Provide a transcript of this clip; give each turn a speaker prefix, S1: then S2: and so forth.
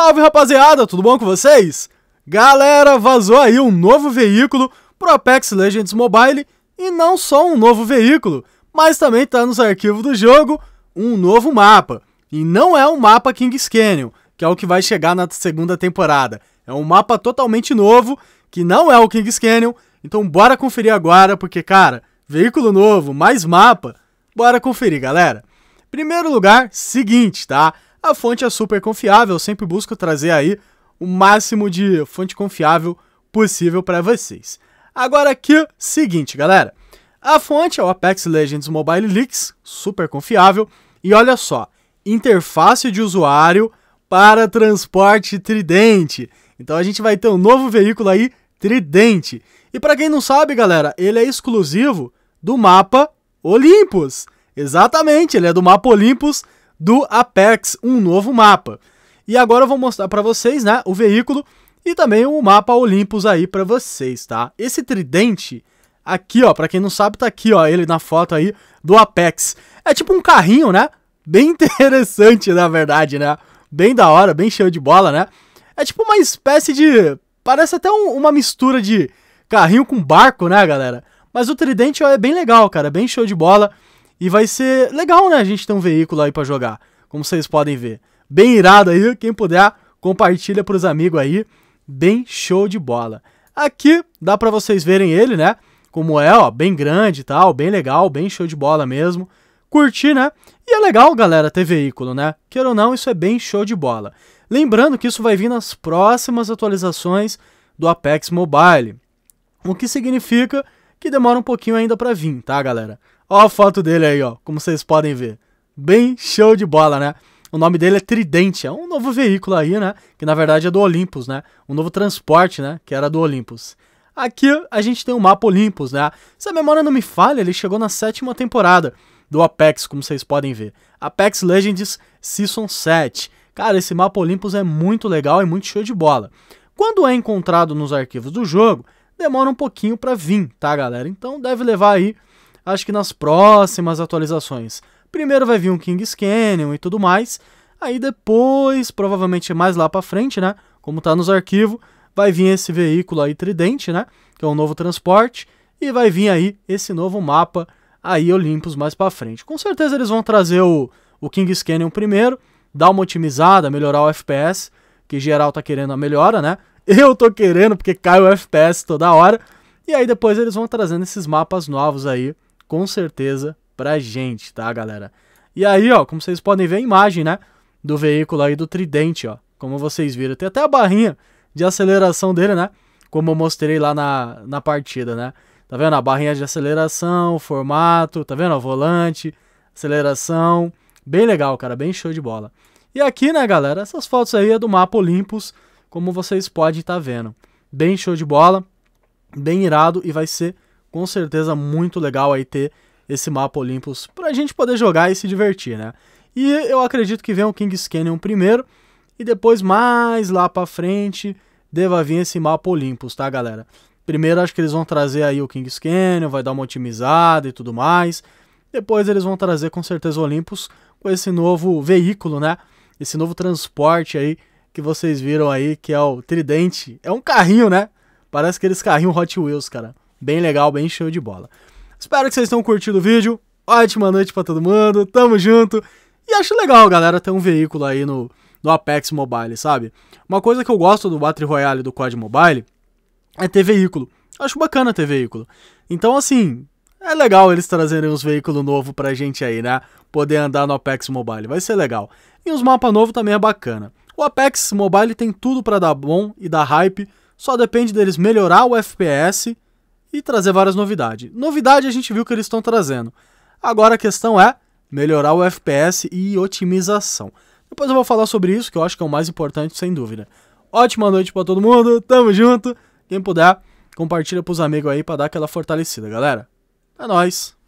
S1: Salve rapaziada, tudo bom com vocês? Galera, vazou aí um novo veículo pro Apex Legends Mobile e não só um novo veículo, mas também tá nos arquivos do jogo um novo mapa. E não é o mapa King's Canyon, que é o que vai chegar na segunda temporada. É um mapa totalmente novo, que não é o King's Canyon, então bora conferir agora, porque cara, veículo novo, mais mapa, bora conferir galera. Primeiro lugar, seguinte, tá? A fonte é super confiável, eu sempre busco trazer aí o máximo de fonte confiável possível para vocês. Agora aqui, seguinte, galera. A fonte é o Apex Legends Mobile Leaks, super confiável. E olha só, interface de usuário para transporte tridente. Então a gente vai ter um novo veículo aí, tridente. E para quem não sabe, galera, ele é exclusivo do mapa Olympus. Exatamente, ele é do mapa Olympus do Apex, um novo mapa. E agora eu vou mostrar para vocês, né, o veículo e também o mapa Olympus aí para vocês, tá? Esse tridente aqui, ó, para quem não sabe, tá aqui, ó, ele na foto aí do Apex. É tipo um carrinho, né? Bem interessante, na verdade, né? Bem da hora, bem cheio de bola, né? É tipo uma espécie de parece até um, uma mistura de carrinho com barco, né, galera? Mas o tridente ó, é bem legal, cara, bem show de bola. E vai ser legal, né? A gente ter um veículo aí para jogar, como vocês podem ver. Bem irado aí, quem puder, compartilha pros amigos aí. Bem show de bola. Aqui dá para vocês verem ele, né? Como é, ó, bem grande e tal, bem legal, bem show de bola mesmo. Curti, né? E é legal, galera, ter veículo, né? Queira ou não, isso é bem show de bola. Lembrando que isso vai vir nas próximas atualizações do Apex Mobile. O que significa que demora um pouquinho ainda para vir, tá, galera? Ó a foto dele aí, ó, como vocês podem ver. Bem show de bola, né? O nome dele é Tridente, é um novo veículo aí, né? Que na verdade é do Olympus, né? Um novo transporte, né? Que era do Olympus. Aqui a gente tem o mapa Olympus, né? Se a memória não me falha, ele chegou na sétima temporada do Apex, como vocês podem ver. Apex Legends Season 7. Cara, esse mapa Olympus é muito legal e muito show de bola. Quando é encontrado nos arquivos do jogo, demora um pouquinho para vir, tá, galera? Então deve levar aí acho que nas próximas atualizações. Primeiro vai vir um King's Canyon e tudo mais, aí depois, provavelmente mais lá para frente, né, como tá nos arquivos, vai vir esse veículo aí Tridente, né, que é um novo transporte, e vai vir aí esse novo mapa aí Olympus mais para frente. Com certeza eles vão trazer o, o King's Canyon primeiro, dar uma otimizada, melhorar o FPS, que geral tá querendo a melhora, né? Eu tô querendo porque cai o FPS toda hora. E aí depois eles vão trazendo esses mapas novos aí com certeza pra gente, tá, galera? E aí, ó, como vocês podem ver a imagem, né, do veículo aí do Tridente, ó, como vocês viram, tem até a barrinha de aceleração dele, né, como eu mostrei lá na, na partida, né? Tá vendo? A barrinha de aceleração, o formato, tá vendo? O volante, aceleração. Bem legal, cara, bem show de bola. E aqui, né, galera, essas fotos aí é do mapa Olympus, como vocês podem estar tá vendo. Bem show de bola, bem irado e vai ser com certeza muito legal aí ter esse mapa Olympus pra gente poder jogar e se divertir, né? E eu acredito que venha o King's Canyon primeiro e depois mais lá pra frente deva vir esse mapa Olympus, tá, galera? Primeiro acho que eles vão trazer aí o King's Canyon, vai dar uma otimizada e tudo mais. Depois eles vão trazer com certeza o Olympus com esse novo veículo, né? Esse novo transporte aí que vocês viram aí, que é o Tridente. É um carrinho, né? Parece aqueles carrinhos Hot Wheels, cara. Bem legal, bem show de bola. Espero que vocês tenham curtido o vídeo. Ótima noite para todo mundo. Tamo junto. E acho legal, galera, ter um veículo aí no, no Apex Mobile, sabe? Uma coisa que eu gosto do Battle Royale do COD Mobile é ter veículo. Acho bacana ter veículo. Então, assim, é legal eles trazerem uns veículos novos pra gente aí, né? Poder andar no Apex Mobile, vai ser legal. E os mapas novos também é bacana. O Apex Mobile tem tudo para dar bom e dar hype, só depende deles melhorar o FPS e trazer várias novidades. Novidade a gente viu que eles estão trazendo. Agora a questão é melhorar o FPS e otimização. Depois eu vou falar sobre isso, que eu acho que é o mais importante, sem dúvida. Ótima noite para todo mundo, tamo junto. Quem puder, compartilha pros amigos aí para dar aquela fortalecida, galera. É nóis!